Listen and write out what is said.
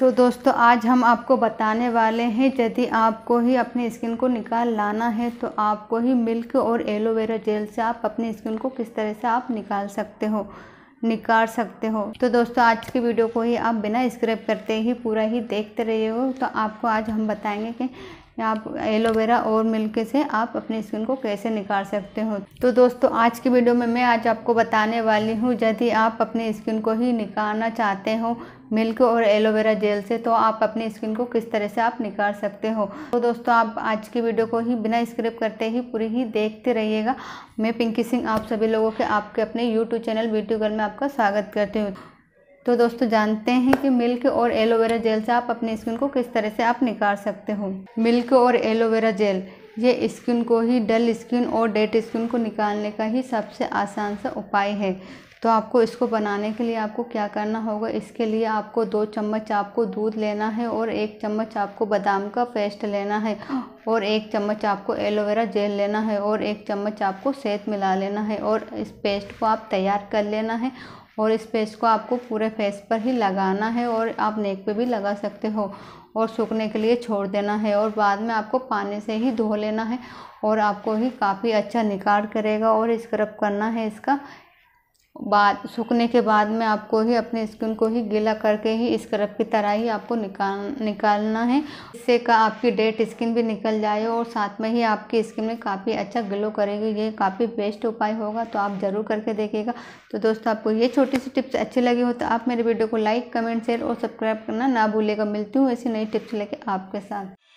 तो दोस्तों आज हम आपको बताने वाले हैं यदि आपको ही अपनी स्किन को निकाल लाना है तो आपको ही मिल्क और एलोवेरा जेल से आप अपनी स्किन को किस तरह से आप निकाल सकते हो निकाल सकते हो तो दोस्तों आज की वीडियो को ही आप बिना स्क्रैप करते ही पूरा ही देखते रहिए हो तो आपको आज हम बताएंगे कि आप एलोवेरा और मिल्क से आप अपने स्किन को कैसे निकाल सकते हो तो दोस्तों आज की वीडियो में मैं आज आपको बताने वाली हूँ यदि आप अपने स्किन को ही निकालना चाहते हो मिल्क और एलोवेरा जेल से तो आप अपने स्किन को किस तरह से आप निकाल सकते हो तो दोस्तों आप आज की वीडियो को ही बिना स्क्रिप करते ही पूरी ही देखते रहिएगा मैं पिंकी सिंह आप सभी लोगों के आपके अपने यूट्यूब चैनल ब्यूटी गर्ल में आपका स्वागत करती हूँ तो दोस्तों जानते हैं कि मिल्क और एलोवेरा जेल से आप अपने स्किन को किस तरह से आप निकाल सकते हो मिल्क और एलोवेरा जेल ये स्किन को ही डल स्किन और डेड स्किन को निकालने का ही सबसे आसान सा उपाय है तो आपको इसको बनाने के लिए आपको क्या करना होगा इसके लिए आपको दो चम्मच आपको दूध लेना है और एक चम्मच आपको बादाम का पेस्ट लेना है और एक चम्मच आपको एलोवेरा जेल लेना है और एक चम्मच आपको सेत मिला लेना है और इस पेस्ट को आप तैयार कर लेना है और इस पेस्ट को आपको पूरे फेस पर ही लगाना है और आप नेक पे भी लगा सकते हो और सूखने के लिए छोड़ देना है और बाद में आपको पानी से ही धो लेना है और आपको ही काफ़ी अच्छा निकार करेगा और स्क्रब करना है इसका बाद सूखने के बाद में आपको ही अपने स्किन को ही गीला करके ही स्क्रब की तरह ही आपको निकाल निकालना है इससे का आपकी डेड स्किन भी निकल जाए और साथ में ही आपकी स्किन में काफ़ी अच्छा ग्लो करेगी ये काफ़ी बेस्ट उपाय होगा तो आप ज़रूर करके देखिएगा तो दोस्तों आपको ये छोटी सी टिप्स अच्छी लगी हो तो आप मेरे वीडियो को लाइक कमेंट शेयर और सब्सक्राइब करना ना भूलेगा मिलती हूँ ऐसी नई टिप्स लेके आपके साथ